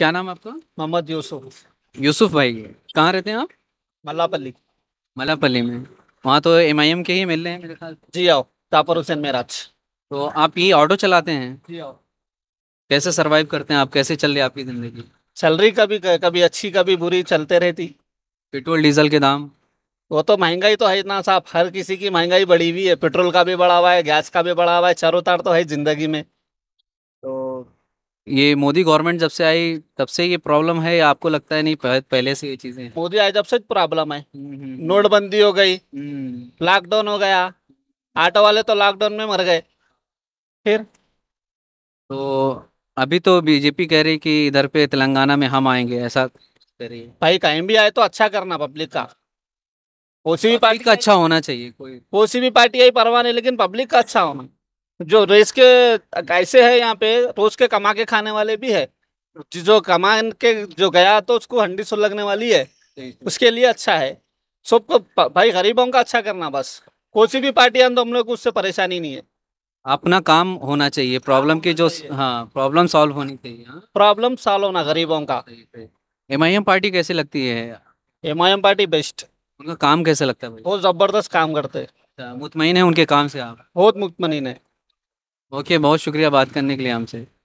क्या नाम आपका मोहम्मद यूसुफ यूसुफ भाई कहाँ रहते हैं आप मल्लापल्ली मल्लापल्ली में वहाँ तो एम आई एम के ही मिल रहे हैं मेरे ख्याल जी आओ तापर हुसैन मेरा तो आप ये ऑटो चलाते हैं जी आओ कैसे सरवाइव करते हैं आप कैसे चल रही आपकी ज़िंदगी सैलरी कभी कभी अच्छी कभी बुरी चलते रहती पेट्रोल डीजल के दाम वो तो महंगाई तो है इतना साहब हर किसी की महंगाई बढ़ी हुई है पेट्रोल का भी बढ़ा हुआ है गैस का भी बढ़ा हुआ है चारों तार तो है ज़िंदगी में ये मोदी गवर्नमेंट जब से आई तब से ये प्रॉब्लम है या आपको लगता है नहीं पहले से ये चीजें मोदी आए जब से प्रॉब्लम है हम्म, हम्म, हम्म। नोटबंदी हो गई लॉकडाउन हो गया ऑटो वाले तो लॉकडाउन में मर गए फिर तो अभी तो बीजेपी कह रही कि इधर पे तेलंगाना में हम आएंगे ऐसा भाई कहीं भी आए तो अच्छा करना पब्लिक का ओसी भी पार्टी का अच्छा होना चाहिए कोई ओसी भी पार्टी आई परवाह नहीं लेकिन पब्लिक का अच्छा होना जो रेस के ऐसे है यहाँ पे रोज तो के कमा के खाने वाले भी है जो कमा के जो गया तो उसको हंडी सो लगने वाली है उसके लिए अच्छा है सबको भाई गरीबों का अच्छा करना बस कोई सी भी पार्टी आंदोलन हम तो लोग को उससे परेशानी नहीं है अपना काम होना चाहिए प्रॉब्लम की जो हाँ प्रॉब्लम सॉल्व होनी चाहिए प्रॉब्लम हाँ। सॉल्व होना गरीबों का एम आई एम पार्टी कैसे लगती है M I M party best उनका काम कैसे लगता है बहुत जबरदस्त काम करते अच्छा, हैं मुतमिन है उनके काम से आप बहुत मुतमिन है ओके बहुत शुक्रिया बात करने के लिए हमसे